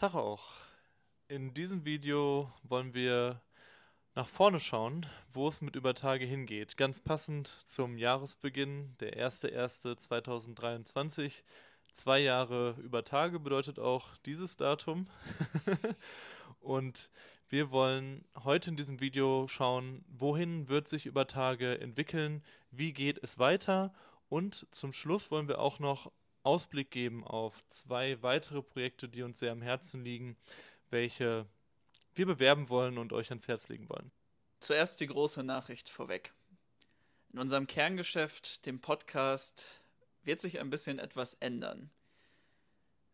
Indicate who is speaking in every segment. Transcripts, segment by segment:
Speaker 1: Tag auch. In diesem Video wollen wir nach vorne schauen, wo es mit Übertage hingeht. Ganz passend zum Jahresbeginn, der 1.1.2023. Zwei Jahre Übertage bedeutet auch dieses Datum. Und wir wollen heute in diesem Video schauen, wohin wird sich Übertage entwickeln, wie geht es weiter und zum Schluss wollen wir auch noch Ausblick geben auf zwei weitere Projekte, die uns sehr am Herzen liegen, welche wir bewerben wollen und euch ans Herz legen wollen.
Speaker 2: Zuerst die große Nachricht vorweg. In unserem Kerngeschäft, dem Podcast, wird sich ein bisschen etwas ändern.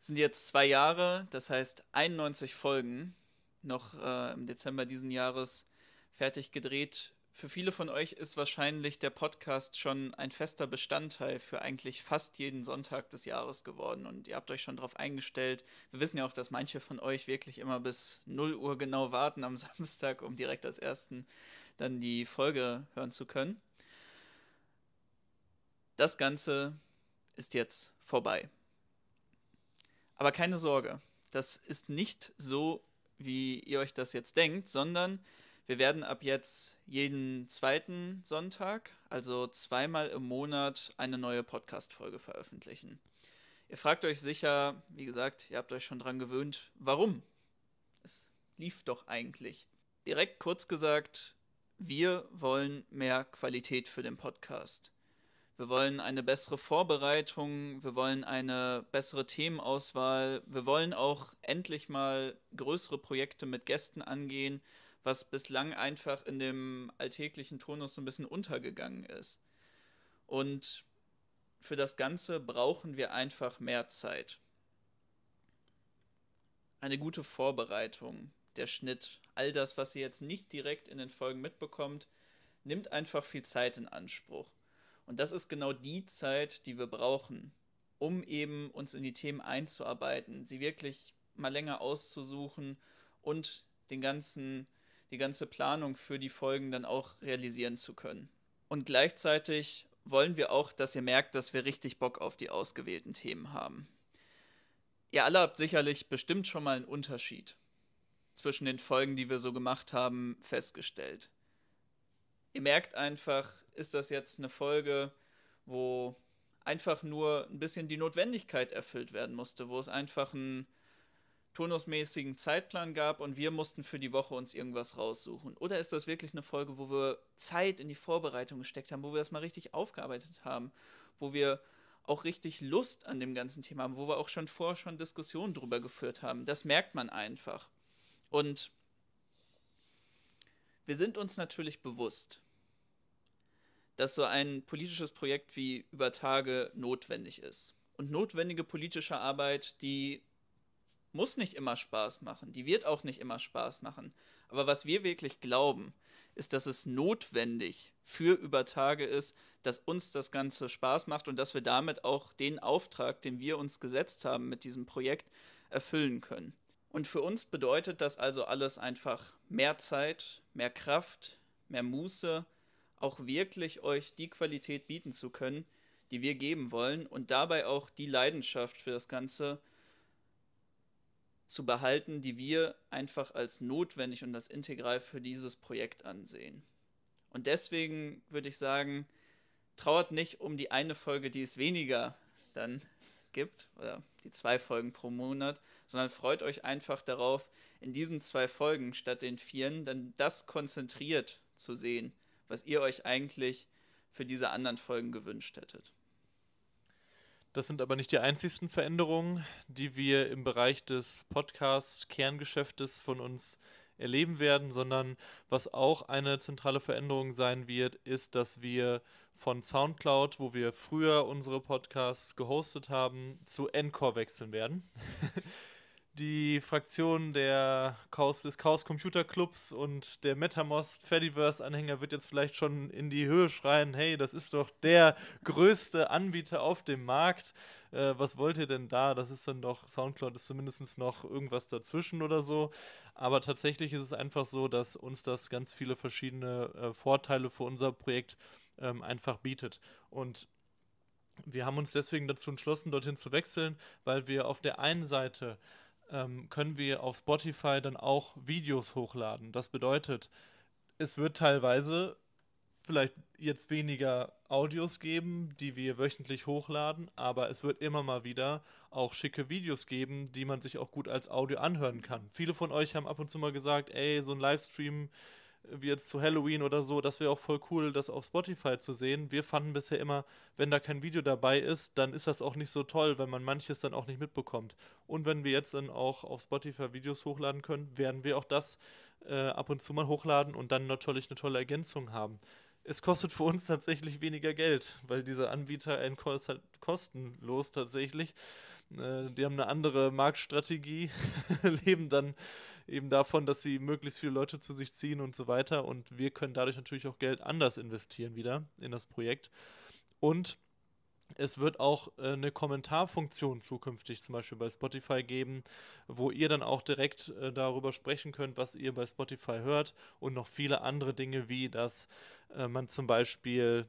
Speaker 2: Es sind jetzt zwei Jahre, das heißt 91 Folgen, noch äh, im Dezember diesen Jahres fertig gedreht für viele von euch ist wahrscheinlich der Podcast schon ein fester Bestandteil für eigentlich fast jeden Sonntag des Jahres geworden und ihr habt euch schon darauf eingestellt. Wir wissen ja auch, dass manche von euch wirklich immer bis 0 Uhr genau warten am Samstag, um direkt als ersten dann die Folge hören zu können. Das Ganze ist jetzt vorbei. Aber keine Sorge, das ist nicht so, wie ihr euch das jetzt denkt, sondern wir werden ab jetzt jeden zweiten Sonntag, also zweimal im Monat, eine neue Podcast-Folge veröffentlichen. Ihr fragt euch sicher, wie gesagt, ihr habt euch schon dran gewöhnt, warum? Es lief doch eigentlich. Direkt kurz gesagt, wir wollen mehr Qualität für den Podcast. Wir wollen eine bessere Vorbereitung, wir wollen eine bessere Themenauswahl, wir wollen auch endlich mal größere Projekte mit Gästen angehen, was bislang einfach in dem alltäglichen Tonus so ein bisschen untergegangen ist. Und für das Ganze brauchen wir einfach mehr Zeit. Eine gute Vorbereitung, der Schnitt, all das, was ihr jetzt nicht direkt in den Folgen mitbekommt, nimmt einfach viel Zeit in Anspruch. Und das ist genau die Zeit, die wir brauchen, um eben uns in die Themen einzuarbeiten, sie wirklich mal länger auszusuchen und den ganzen die ganze Planung für die Folgen dann auch realisieren zu können. Und gleichzeitig wollen wir auch, dass ihr merkt, dass wir richtig Bock auf die ausgewählten Themen haben. Ihr alle habt sicherlich bestimmt schon mal einen Unterschied zwischen den Folgen, die wir so gemacht haben, festgestellt. Ihr merkt einfach, ist das jetzt eine Folge, wo einfach nur ein bisschen die Notwendigkeit erfüllt werden musste, wo es einfach ein turnusmäßigen Zeitplan gab und wir mussten für die Woche uns irgendwas raussuchen? Oder ist das wirklich eine Folge, wo wir Zeit in die Vorbereitung gesteckt haben, wo wir das mal richtig aufgearbeitet haben, wo wir auch richtig Lust an dem ganzen Thema haben, wo wir auch schon vorher schon Diskussionen drüber geführt haben. Das merkt man einfach. Und wir sind uns natürlich bewusst, dass so ein politisches Projekt wie über Tage notwendig ist. Und notwendige politische Arbeit, die muss nicht immer Spaß machen, die wird auch nicht immer Spaß machen. Aber was wir wirklich glauben, ist, dass es notwendig für über Tage ist, dass uns das Ganze Spaß macht und dass wir damit auch den Auftrag, den wir uns gesetzt haben mit diesem Projekt, erfüllen können. Und für uns bedeutet das also alles einfach mehr Zeit, mehr Kraft, mehr Muße, auch wirklich euch die Qualität bieten zu können, die wir geben wollen und dabei auch die Leidenschaft für das Ganze, zu behalten, die wir einfach als notwendig und als integral für dieses Projekt ansehen. Und deswegen würde ich sagen, trauert nicht um die eine Folge, die es weniger dann gibt, oder die zwei Folgen pro Monat, sondern freut euch einfach darauf, in diesen zwei Folgen statt den vieren dann das konzentriert zu sehen, was ihr euch eigentlich für diese anderen Folgen gewünscht hättet.
Speaker 1: Das sind aber nicht die einzigsten Veränderungen, die wir im Bereich des Podcast-Kerngeschäftes von uns erleben werden, sondern was auch eine zentrale Veränderung sein wird, ist, dass wir von SoundCloud, wo wir früher unsere Podcasts gehostet haben, zu Encore wechseln werden. die Fraktion der Chaos, des Chaos Computer Clubs und der Metamost Fediverse Anhänger wird jetzt vielleicht schon in die Höhe schreien, hey, das ist doch der größte Anbieter auf dem Markt. Äh, was wollt ihr denn da? Das ist dann doch, Soundcloud ist zumindest noch irgendwas dazwischen oder so. Aber tatsächlich ist es einfach so, dass uns das ganz viele verschiedene äh, Vorteile für unser Projekt ähm, einfach bietet. Und wir haben uns deswegen dazu entschlossen, dorthin zu wechseln, weil wir auf der einen Seite ähm, können wir auf Spotify dann auch Videos hochladen. Das bedeutet, es wird teilweise vielleicht jetzt weniger Audios geben, die wir wöchentlich hochladen, aber es wird immer mal wieder auch schicke Videos geben, die man sich auch gut als Audio anhören kann. Viele von euch haben ab und zu mal gesagt, ey, so ein Livestream wie jetzt zu Halloween oder so, das wäre auch voll cool, das auf Spotify zu sehen. Wir fanden bisher immer, wenn da kein Video dabei ist, dann ist das auch nicht so toll, wenn man manches dann auch nicht mitbekommt. Und wenn wir jetzt dann auch auf Spotify Videos hochladen können, werden wir auch das äh, ab und zu mal hochladen und dann natürlich eine tolle Ergänzung haben. Es kostet für uns tatsächlich weniger Geld, weil diese Anbieter einen Kurs halt kostenlos tatsächlich. Äh, die haben eine andere Marktstrategie, leben dann eben davon, dass sie möglichst viele Leute zu sich ziehen und so weiter. Und wir können dadurch natürlich auch Geld anders investieren wieder in das Projekt. Und es wird auch äh, eine Kommentarfunktion zukünftig zum Beispiel bei Spotify geben, wo ihr dann auch direkt äh, darüber sprechen könnt, was ihr bei Spotify hört und noch viele andere Dinge, wie dass äh, man zum Beispiel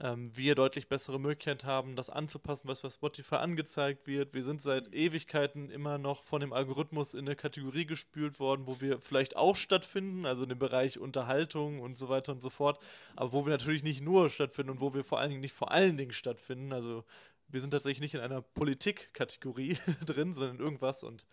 Speaker 1: ähm, wir deutlich bessere Möglichkeit haben, das anzupassen, was bei Spotify angezeigt wird. Wir sind seit Ewigkeiten immer noch von dem Algorithmus in eine Kategorie gespült worden, wo wir vielleicht auch stattfinden, also in dem Bereich Unterhaltung und so weiter und so fort, aber wo wir natürlich nicht nur stattfinden und wo wir vor allen Dingen nicht vor allen Dingen stattfinden. Also wir sind tatsächlich nicht in einer Politikkategorie drin, sondern in irgendwas und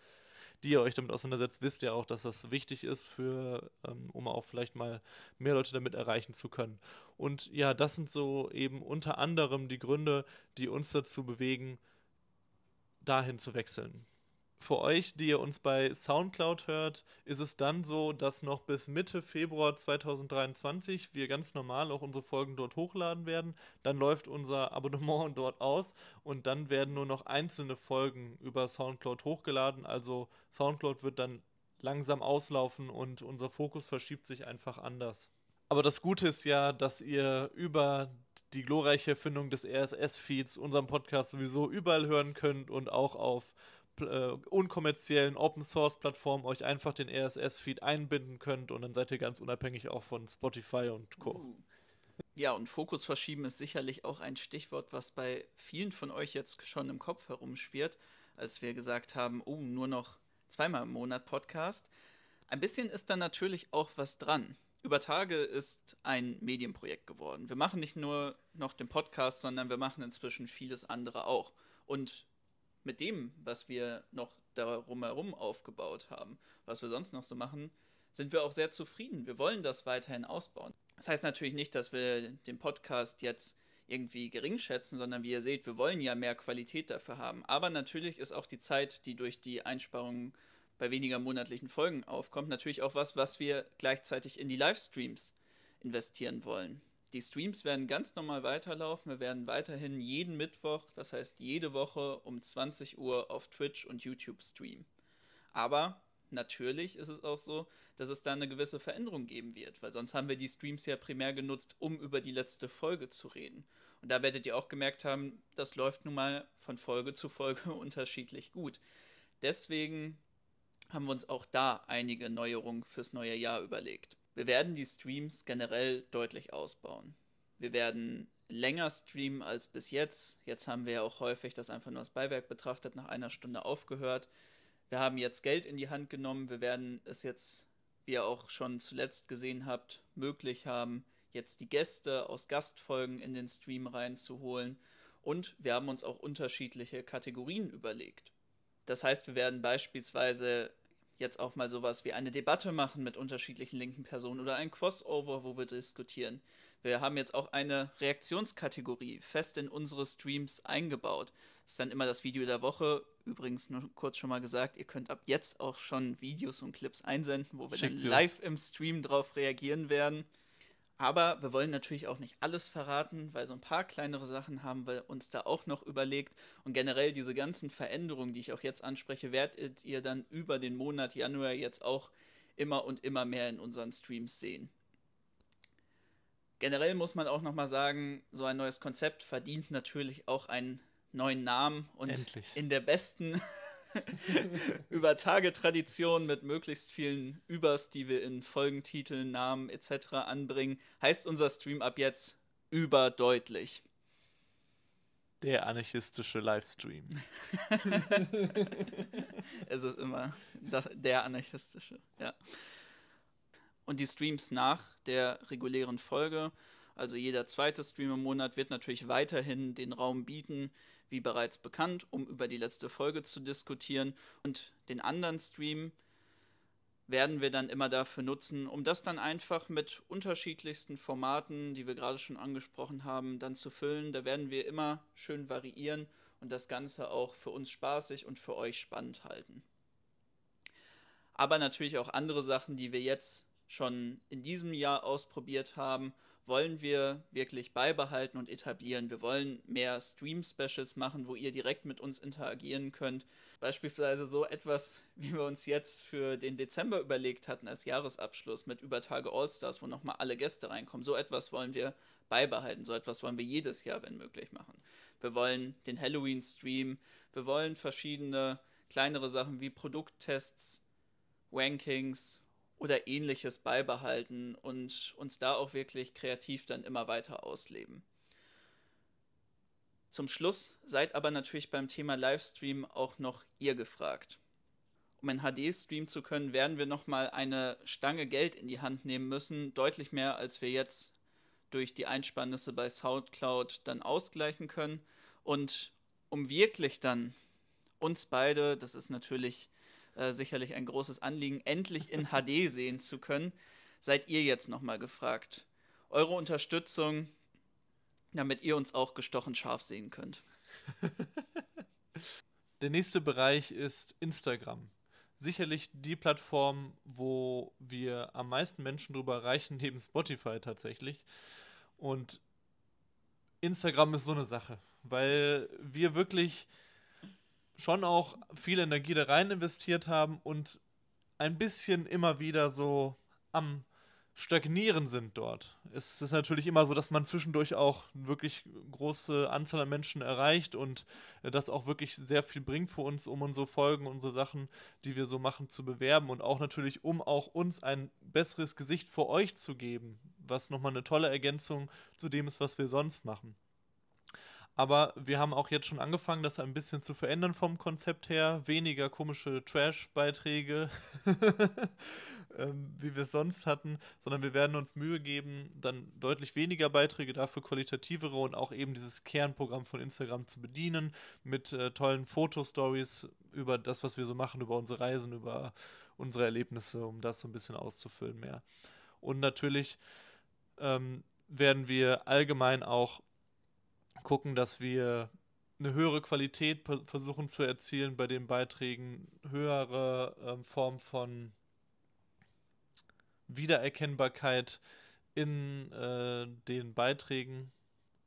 Speaker 1: die ihr euch damit auseinandersetzt, wisst ihr auch, dass das wichtig ist, für, ähm, um auch vielleicht mal mehr Leute damit erreichen zu können. Und ja, das sind so eben unter anderem die Gründe, die uns dazu bewegen, dahin zu wechseln für euch, die ihr uns bei SoundCloud hört, ist es dann so, dass noch bis Mitte Februar 2023 wir ganz normal auch unsere Folgen dort hochladen werden. Dann läuft unser Abonnement dort aus und dann werden nur noch einzelne Folgen über SoundCloud hochgeladen. Also SoundCloud wird dann langsam auslaufen und unser Fokus verschiebt sich einfach anders. Aber das Gute ist ja, dass ihr über die glorreiche Erfindung des RSS-Feeds unseren Podcast sowieso überall hören könnt und auch auf äh, unkommerziellen Open Source Plattformen euch einfach den RSS Feed einbinden könnt und dann seid ihr ganz unabhängig auch von Spotify und Co.
Speaker 2: Ja, und Fokus verschieben ist sicherlich auch ein Stichwort, was bei vielen von euch jetzt schon im Kopf herumschwirrt, als wir gesagt haben, oh, nur noch zweimal im Monat Podcast. Ein bisschen ist da natürlich auch was dran. Über Tage ist ein Medienprojekt geworden. Wir machen nicht nur noch den Podcast, sondern wir machen inzwischen vieles andere auch. Und mit dem, was wir noch darum herum aufgebaut haben, was wir sonst noch so machen, sind wir auch sehr zufrieden. Wir wollen das weiterhin ausbauen. Das heißt natürlich nicht, dass wir den Podcast jetzt irgendwie gering schätzen, sondern wie ihr seht, wir wollen ja mehr Qualität dafür haben. Aber natürlich ist auch die Zeit, die durch die Einsparungen bei weniger monatlichen Folgen aufkommt, natürlich auch was, was wir gleichzeitig in die Livestreams investieren wollen. Die Streams werden ganz normal weiterlaufen. Wir werden weiterhin jeden Mittwoch, das heißt jede Woche um 20 Uhr auf Twitch und YouTube streamen. Aber natürlich ist es auch so, dass es da eine gewisse Veränderung geben wird, weil sonst haben wir die Streams ja primär genutzt, um über die letzte Folge zu reden. Und da werdet ihr auch gemerkt haben, das läuft nun mal von Folge zu Folge unterschiedlich gut. Deswegen haben wir uns auch da einige Neuerungen fürs neue Jahr überlegt. Wir werden die Streams generell deutlich ausbauen. Wir werden länger streamen als bis jetzt. Jetzt haben wir ja auch häufig das einfach nur als Beiwerk betrachtet, nach einer Stunde aufgehört. Wir haben jetzt Geld in die Hand genommen. Wir werden es jetzt, wie ihr auch schon zuletzt gesehen habt, möglich haben, jetzt die Gäste aus Gastfolgen in den Stream reinzuholen. Und wir haben uns auch unterschiedliche Kategorien überlegt. Das heißt, wir werden beispielsweise jetzt auch mal sowas wie eine Debatte machen mit unterschiedlichen linken Personen oder ein Crossover, wo wir diskutieren. Wir haben jetzt auch eine Reaktionskategorie fest in unsere Streams eingebaut. Ist dann immer das Video der Woche. Übrigens nur kurz schon mal gesagt, ihr könnt ab jetzt auch schon Videos und Clips einsenden, wo wir Schickt dann live uns. im Stream drauf reagieren werden. Aber wir wollen natürlich auch nicht alles verraten, weil so ein paar kleinere Sachen haben wir uns da auch noch überlegt. Und generell diese ganzen Veränderungen, die ich auch jetzt anspreche, werdet ihr dann über den Monat Januar jetzt auch immer und immer mehr in unseren Streams sehen. Generell muss man auch nochmal sagen, so ein neues Konzept verdient natürlich auch einen neuen Namen und Endlich. in der besten über Tage Tradition mit möglichst vielen Übers, die wir in Folgentiteln, Namen etc. anbringen, heißt unser Stream ab jetzt überdeutlich.
Speaker 1: Der anarchistische Livestream.
Speaker 2: es ist immer das, der anarchistische, ja. Und die Streams nach der regulären Folge also jeder zweite Stream im Monat wird natürlich weiterhin den Raum bieten, wie bereits bekannt, um über die letzte Folge zu diskutieren. Und den anderen Stream werden wir dann immer dafür nutzen, um das dann einfach mit unterschiedlichsten Formaten, die wir gerade schon angesprochen haben, dann zu füllen. Da werden wir immer schön variieren und das Ganze auch für uns spaßig und für euch spannend halten. Aber natürlich auch andere Sachen, die wir jetzt schon in diesem Jahr ausprobiert haben wollen wir wirklich beibehalten und etablieren. Wir wollen mehr Stream-Specials machen, wo ihr direkt mit uns interagieren könnt. Beispielsweise so etwas, wie wir uns jetzt für den Dezember überlegt hatten als Jahresabschluss mit Übertage Allstars, wo nochmal alle Gäste reinkommen. So etwas wollen wir beibehalten. So etwas wollen wir jedes Jahr, wenn möglich, machen. Wir wollen den Halloween-Stream. Wir wollen verschiedene kleinere Sachen wie Produkttests, Rankings oder ähnliches beibehalten und uns da auch wirklich kreativ dann immer weiter ausleben. Zum Schluss seid aber natürlich beim Thema Livestream auch noch ihr gefragt. Um in HD streamen zu können, werden wir nochmal eine Stange Geld in die Hand nehmen müssen, deutlich mehr als wir jetzt durch die Einspannisse bei SoundCloud dann ausgleichen können. Und um wirklich dann uns beide, das ist natürlich äh, sicherlich ein großes Anliegen, endlich in HD sehen zu können, seid ihr jetzt nochmal gefragt. Eure Unterstützung, damit ihr uns auch gestochen scharf sehen könnt. Der nächste Bereich ist Instagram.
Speaker 1: Sicherlich die Plattform, wo wir am meisten Menschen drüber erreichen, neben Spotify tatsächlich. Und Instagram ist so eine Sache, weil wir wirklich schon auch viel Energie da rein investiert haben und ein bisschen immer wieder so am Stagnieren sind dort. Es ist natürlich immer so, dass man zwischendurch auch eine wirklich große Anzahl an Menschen erreicht und das auch wirklich sehr viel bringt für uns, um unsere Folgen, unsere Sachen, die wir so machen, zu bewerben und auch natürlich, um auch uns ein besseres Gesicht vor euch zu geben, was nochmal eine tolle Ergänzung zu dem ist, was wir sonst machen. Aber wir haben auch jetzt schon angefangen, das ein bisschen zu verändern vom Konzept her. Weniger komische Trash-Beiträge, ähm, wie wir es sonst hatten, sondern wir werden uns Mühe geben, dann deutlich weniger Beiträge, dafür qualitativere und auch eben dieses Kernprogramm von Instagram zu bedienen mit äh, tollen Fotostories über das, was wir so machen, über unsere Reisen, über unsere Erlebnisse, um das so ein bisschen auszufüllen mehr. Und natürlich ähm, werden wir allgemein auch gucken, dass wir eine höhere Qualität versuchen zu erzielen bei den Beiträgen, höhere ähm, Form von Wiedererkennbarkeit in äh, den Beiträgen,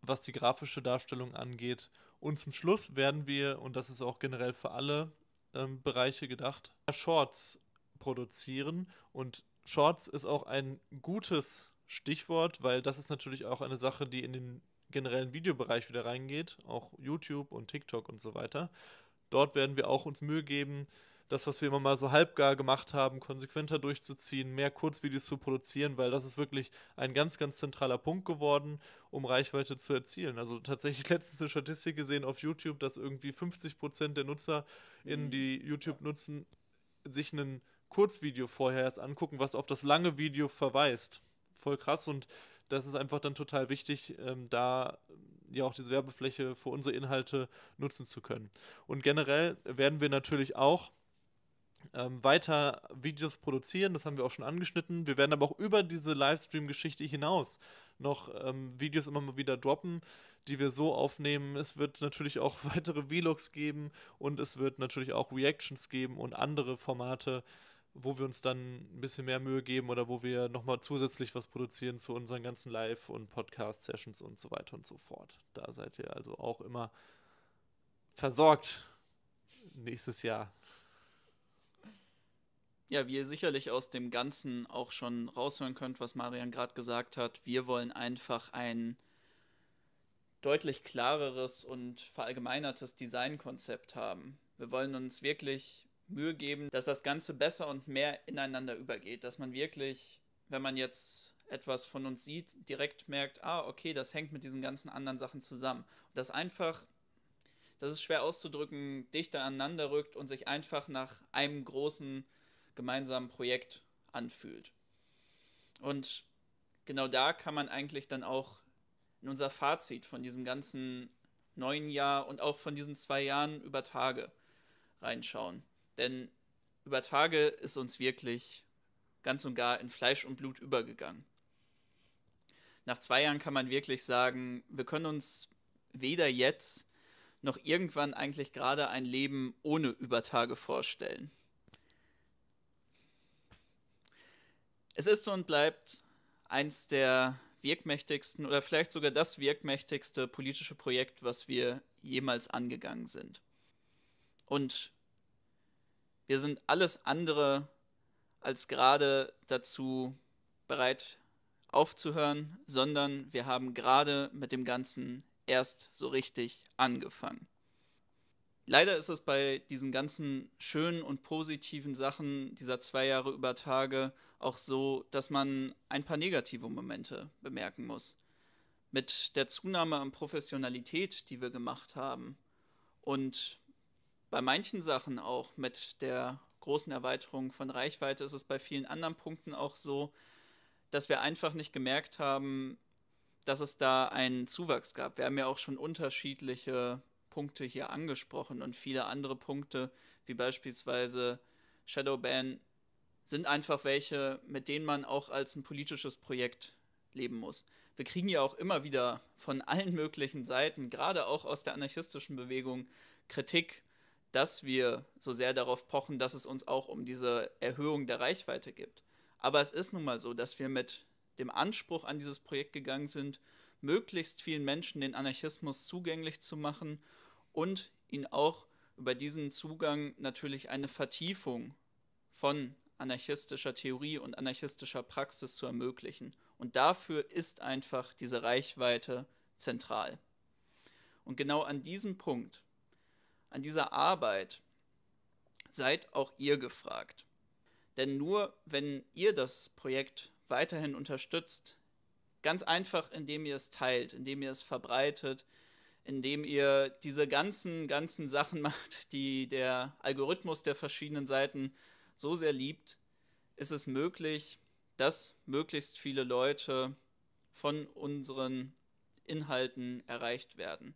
Speaker 1: was die grafische Darstellung angeht. Und zum Schluss werden wir, und das ist auch generell für alle ähm, Bereiche gedacht, Shorts produzieren. Und Shorts ist auch ein gutes Stichwort, weil das ist natürlich auch eine Sache, die in den generellen Videobereich wieder reingeht, auch YouTube und TikTok und so weiter. Dort werden wir auch uns Mühe geben, das, was wir immer mal so halbgar gemacht haben, konsequenter durchzuziehen, mehr Kurzvideos zu produzieren, weil das ist wirklich ein ganz, ganz zentraler Punkt geworden, um Reichweite zu erzielen. Also tatsächlich letztens eine Statistik gesehen auf YouTube, dass irgendwie 50 Prozent der Nutzer, in mhm. die YouTube nutzen, sich ein Kurzvideo vorher erst angucken, was auf das lange Video verweist. Voll krass und das ist einfach dann total wichtig, ähm, da ähm, ja auch diese Werbefläche für unsere Inhalte nutzen zu können. Und generell werden wir natürlich auch ähm, weiter Videos produzieren, das haben wir auch schon angeschnitten. Wir werden aber auch über diese Livestream-Geschichte hinaus noch ähm, Videos immer mal wieder droppen, die wir so aufnehmen. Es wird natürlich auch weitere Vlogs geben und es wird natürlich auch Reactions geben und andere Formate, wo wir uns dann ein bisschen mehr Mühe geben oder wo wir nochmal zusätzlich was produzieren zu unseren ganzen Live- und Podcast-Sessions und so weiter und so fort. Da seid ihr also auch immer versorgt nächstes Jahr.
Speaker 2: Ja, wie ihr sicherlich aus dem Ganzen auch schon raushören könnt, was Marian gerade gesagt hat, wir wollen einfach ein deutlich klareres und verallgemeinertes Designkonzept haben. Wir wollen uns wirklich Mühe geben, dass das Ganze besser und mehr ineinander übergeht. Dass man wirklich, wenn man jetzt etwas von uns sieht, direkt merkt, ah, okay, das hängt mit diesen ganzen anderen Sachen zusammen. Und das einfach, das ist schwer auszudrücken, dichter aneinander rückt und sich einfach nach einem großen gemeinsamen Projekt anfühlt. Und genau da kann man eigentlich dann auch in unser Fazit von diesem ganzen neuen Jahr und auch von diesen zwei Jahren über Tage reinschauen. Denn über Tage ist uns wirklich ganz und gar in Fleisch und Blut übergegangen. Nach zwei Jahren kann man wirklich sagen, wir können uns weder jetzt noch irgendwann eigentlich gerade ein Leben ohne Übertage vorstellen. Es ist und bleibt eins der wirkmächtigsten oder vielleicht sogar das wirkmächtigste politische Projekt, was wir jemals angegangen sind. Und wir sind alles andere als gerade dazu bereit aufzuhören, sondern wir haben gerade mit dem Ganzen erst so richtig angefangen. Leider ist es bei diesen ganzen schönen und positiven Sachen dieser zwei Jahre über Tage auch so, dass man ein paar negative Momente bemerken muss. Mit der Zunahme an Professionalität, die wir gemacht haben und bei manchen Sachen auch mit der großen Erweiterung von Reichweite ist es bei vielen anderen Punkten auch so, dass wir einfach nicht gemerkt haben, dass es da einen Zuwachs gab. Wir haben ja auch schon unterschiedliche Punkte hier angesprochen und viele andere Punkte, wie beispielsweise Shadowban, sind einfach welche, mit denen man auch als ein politisches Projekt leben muss. Wir kriegen ja auch immer wieder von allen möglichen Seiten, gerade auch aus der anarchistischen Bewegung, Kritik dass wir so sehr darauf pochen, dass es uns auch um diese Erhöhung der Reichweite gibt. Aber es ist nun mal so, dass wir mit dem Anspruch an dieses Projekt gegangen sind, möglichst vielen Menschen den Anarchismus zugänglich zu machen und ihnen auch über diesen Zugang natürlich eine Vertiefung von anarchistischer Theorie und anarchistischer Praxis zu ermöglichen. Und dafür ist einfach diese Reichweite zentral. Und genau an diesem Punkt an dieser Arbeit seid auch ihr gefragt. Denn nur wenn ihr das Projekt weiterhin unterstützt, ganz einfach, indem ihr es teilt, indem ihr es verbreitet, indem ihr diese ganzen, ganzen Sachen macht, die der Algorithmus der verschiedenen Seiten so sehr liebt, ist es möglich, dass möglichst viele Leute von unseren Inhalten erreicht werden.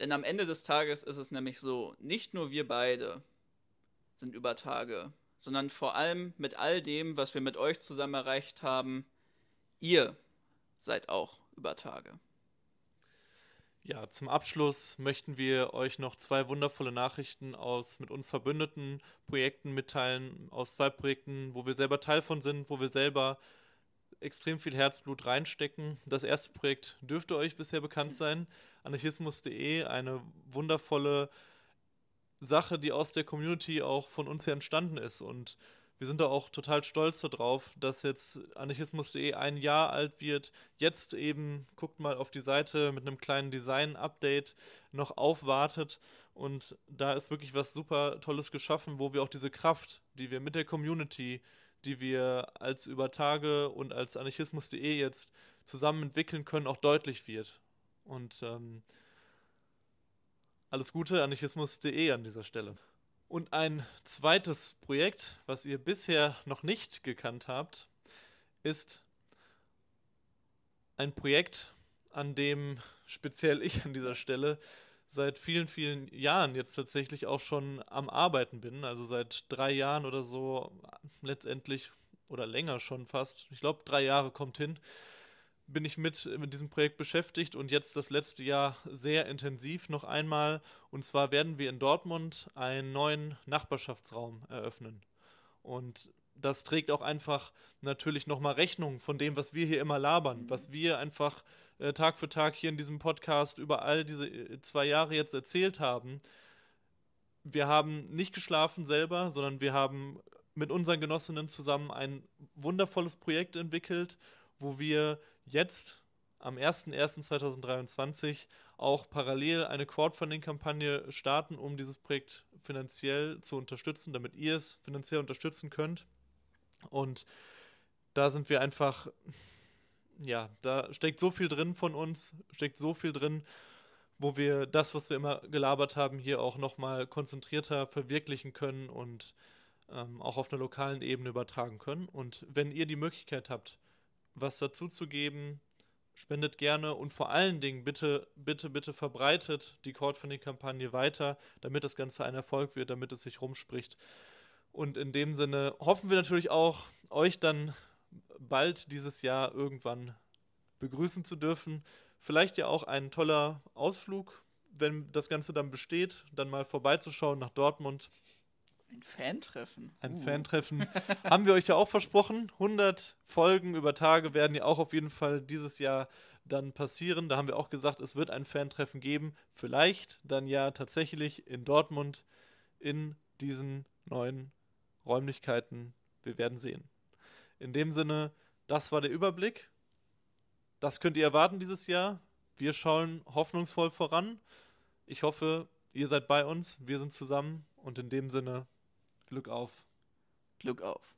Speaker 2: Denn am Ende des Tages ist es nämlich so, nicht nur wir beide sind über Tage, sondern vor allem mit all dem, was wir mit euch zusammen erreicht haben, ihr seid auch über Tage.
Speaker 1: Ja, zum Abschluss möchten wir euch noch zwei wundervolle Nachrichten aus mit uns verbündeten Projekten mitteilen, aus zwei Projekten, wo wir selber Teil von sind, wo wir selber extrem viel Herzblut reinstecken. Das erste Projekt dürfte euch bisher bekannt sein. Anarchismus.de, eine wundervolle Sache, die aus der Community auch von uns her entstanden ist. Und wir sind da auch total stolz darauf, dass jetzt anarchismus.de ein Jahr alt wird. Jetzt eben, guckt mal auf die Seite mit einem kleinen Design-Update noch aufwartet. Und da ist wirklich was super Tolles geschaffen, wo wir auch diese Kraft, die wir mit der Community äh, die wir als Übertage und als anarchismus.de jetzt zusammen entwickeln können, auch deutlich wird. Und ähm, alles Gute, anarchismus.de an dieser Stelle. Und ein zweites Projekt, was ihr bisher noch nicht gekannt habt, ist ein Projekt, an dem speziell ich an dieser Stelle seit vielen, vielen Jahren jetzt tatsächlich auch schon am Arbeiten bin. Also seit drei Jahren oder so letztendlich oder länger schon fast. Ich glaube, drei Jahre kommt hin. Bin ich mit, mit diesem Projekt beschäftigt und jetzt das letzte Jahr sehr intensiv noch einmal. Und zwar werden wir in Dortmund einen neuen Nachbarschaftsraum eröffnen. Und das trägt auch einfach natürlich nochmal Rechnung von dem, was wir hier immer labern, mhm. was wir einfach äh, Tag für Tag hier in diesem Podcast über all diese äh, zwei Jahre jetzt erzählt haben. Wir haben nicht geschlafen selber, sondern wir haben mit unseren Genossinnen zusammen ein wundervolles Projekt entwickelt, wo wir jetzt am 01.01.2023 auch parallel eine Crowdfunding-Kampagne starten, um dieses Projekt finanziell zu unterstützen, damit ihr es finanziell unterstützen könnt. Und da sind wir einfach ja, da steckt so viel drin von uns, steckt so viel drin, wo wir das, was wir immer gelabert haben, hier auch nochmal konzentrierter verwirklichen können und ähm, auch auf einer lokalen Ebene übertragen können. Und wenn ihr die Möglichkeit habt, was dazu zu geben, spendet gerne und vor allen Dingen bitte, bitte, bitte verbreitet die Crowdfunding-Kampagne weiter, damit das Ganze ein Erfolg wird, damit es sich rumspricht. Und in dem Sinne hoffen wir natürlich auch, euch dann bald dieses Jahr irgendwann begrüßen zu dürfen. Vielleicht ja auch ein toller Ausflug, wenn das Ganze dann besteht, dann mal vorbeizuschauen nach Dortmund.
Speaker 2: Ein Fantreffen. Ein uh. Fantreffen.
Speaker 1: Haben wir euch ja auch versprochen. 100 Folgen über Tage werden ja auch auf jeden Fall dieses Jahr dann passieren. Da haben wir auch gesagt, es wird ein Fantreffen geben. Vielleicht dann ja tatsächlich in Dortmund in diesen neuen Räumlichkeiten. Wir werden sehen. In dem Sinne, das war der Überblick. Das könnt ihr erwarten dieses Jahr. Wir schauen hoffnungsvoll voran. Ich hoffe, ihr seid bei uns, wir sind zusammen und in dem Sinne Glück auf.
Speaker 2: Glück auf.